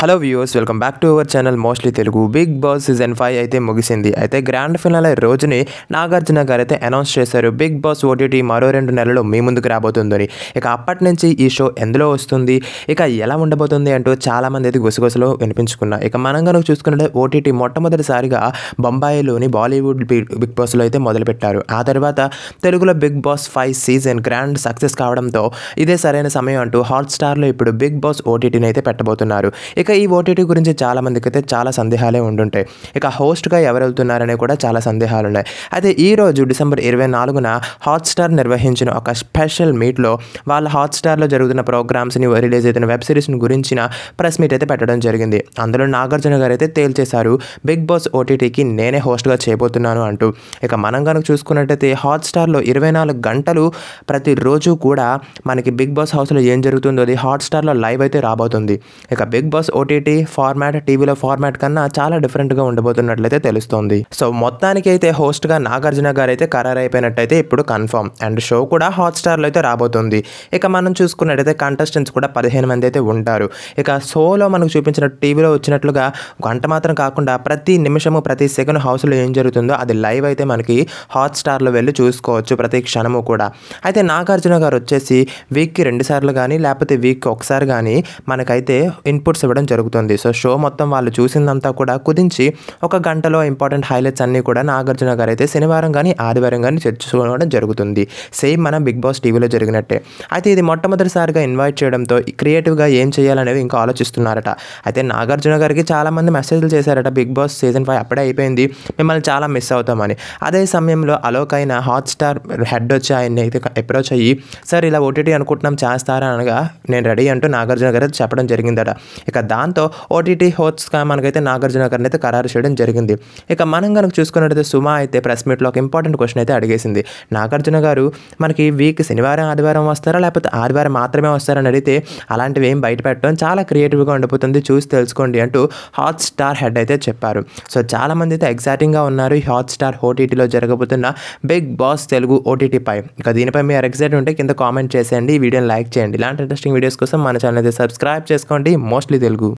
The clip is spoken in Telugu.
hello viewers welcome back to our channel mostly Telugu Bigg Boss season five అయితే ముగిసింది అయితే గ్రాండ్ ఫినల్ రోజుని నాగార్జున గారు అయితే అనౌన్స్ చేశారు బిగ్ బాస్ ఓటీటీ మరో రెండు నెలలు మీ ముందుకు రాబోతుందని ఇక అప్పటి నుంచి ఈ షో ఎందులో వస్తుంది ఇక ఎలా ఉండబోతుంది అంటూ చాలామంది అయితే గుసగుసలో వినిపించుకున్నారు ఇక మనం కనుక చూసుకున్నట్టే ఓటీటీ మొట్టమొదటిసారిగా బొంబాయిలోని బాలీవుడ్ బిగ్ బాస్లో అయితే మొదలుపెట్టారు ఆ తర్వాత తెలుగులో Bigg Boss five season grand success కావడంతో ఇదే సరైన సమయం అంటూ హాట్స్టార్లో ఇప్పుడు బిగ్ బాస్ ఓటీటీని అయితే పెట్టబోతున్నారు ఇక ఈ ఓటీటీ గురించి చాలామందికి అయితే చాలా సందేహాలే ఉండుంటాయి ఇక హోస్ట్గా ఎవరు వెళ్తున్నారనే కూడా చాలా సందేహాలు ఉన్నాయి అయితే ఈరోజు డిసెంబర్ ఇరవై నాలుగున హాట్స్టార్ నిర్వహించిన ఒక స్పెషల్ మీట్లో వాళ్ళ హాట్స్టార్లో జరుగుతున్న ప్రోగ్రామ్స్ని రిలీజ్ అయితే వెబ్ సిరీస్ని గురించిన ప్రెస్ మీట్ అయితే పెట్టడం జరిగింది అందులో నాగార్జున గారు అయితే తేల్చేశారు బిగ్ బాస్ ఓటీటీకి నేనే హోస్ట్గా చేయబోతున్నాను అంటూ ఇక మనం కనుక చూసుకున్నట్టయితే హాట్స్టార్లో ఇరవై నాలుగు గంటలు ప్రతిరోజు కూడా మనకి బిగ్ బాస్ హౌస్లో ఏం జరుగుతుందో అది హాట్స్టార్లో లైవ్ అయితే రాబోతుంది ఇక బిగ్ బాస్ ఓటీటీ ఫార్మాట్ టీవీలో ఫార్మాట్ కన్నా చాలా డిఫరెంట్గా ఉండబోతున్నట్లయితే తెలుస్తోంది సో మొత్తానికి అయితే హోస్ట్గా నాగార్జున గారు అయితే ఖరారైపోయినట్టయితే ఇప్పుడు కన్ఫర్మ్ అండ్ షో కూడా లో అయితే రాబోతుంది ఇక మనం చూసుకున్నట్టయితే కంటెస్టెంట్స్ కూడా పదిహేను మంది అయితే ఉంటారు ఇక షోలో మనకు చూపించిన టీవీలో వచ్చినట్లుగా గంట మాత్రం కాకుండా ప్రతి నిమిషము ప్రతి సెకండ్ హౌస్లో ఏం జరుగుతుందో అది లైవ్ అయితే మనకి లో వెళ్ళి చూసుకోవచ్చు ప్రతి క్షణము కూడా అయితే నాగార్జున గారు వచ్చేసి వీక్కి సార్లు కానీ లేకపోతే వీక్కి ఒకసారి కానీ మనకైతే ఇన్పుట్స్ ఇవ్వడం జరుగుతుంది సో షో మొత్తం వాళ్ళు చూసిందంతా కూడా కుదించి ఒక గంటలో ఇంపార్టెంట్ హైలైట్స్ అన్నీ కూడా నాగార్జున గారు అయితే శనివారం కానీ ఆదివారం కానీ చర్చించుకోవడం జరుగుతుంది సేమ్ మన బిగ్ బాస్ టీవీలో జరిగినట్టే అయితే ఇది మొట్టమొదటిసారిగా ఇన్వైట్ చేయడంతో క్రియేటివ్గా ఏం చేయాలనేవి ఇంకా ఆలోచిస్తున్నారట అయితే నాగార్జున గారికి చాలామంది మెసేజ్లు చేశారట బిగ్ బాస్ సీజన్ ఫైవ్ అప్పుడే అయిపోయింది మిమ్మల్ని చాలా మిస్ అవుతామని అదే సమయంలో అలోక్ అయిన హాట్స్టార్ హెడ్ వచ్చి ఆయన అయితే అప్రోచ్ అయ్యి సార్ ఇలా ఓటీటీ అనుకుంటున్నాం చేస్తారా అనగా నేను రెడీ అంటూ నాగార్జున గారు చెప్పడం జరిగిందట ఇక దా దాంతో ఓటీటీ హోస్ట్గా మనకైతే నాగార్జున గారిని అయితే ఖరారు చేయడం జరిగింది ఇక మనం కనుక చూసుకున్నట్టయితే సుమా అయితే ప్రెస్ మీట్లో ఒక ఇంపార్టెంట్ క్వశ్చన్ అయితే అడిగేసింది నాగార్జున గారు మనకి వీక్ శనివారం ఆదివారం వస్తారా లేకపోతే ఆదివారం మాత్రమే వస్తారని అడిగితే అలాంటివి ఏం బయట పెట్టడం చాలా క్రియేటివ్గా ఉండిపోతుంది చూసి తెలుసుకోండి అంటూ హాట్ స్టార్ హెడ్ అయితే చెప్పారు సో చాలామంది అయితే ఎగ్జైటింగ్గా ఉన్నారు ఈ హాట్ స్టార్ ఓటీటీలో జరగబోతున్న బిగ్ బాస్ తెలుగు ఓటీటీ పై ఇక దీనిపై మీరు ఎగ్జైట్ ఉంటే కింద కామెంట్ చేసేయండి ఈ వీడియోని లైక్ చేయండి ఇలాంటి ఇంట్రెస్టింగ్ వీడియోస్ కోసం మన ఛానల్ అయితే సబ్స్క్రైబ్ చేసుకోండి మోస్ట్లీ తెలుగు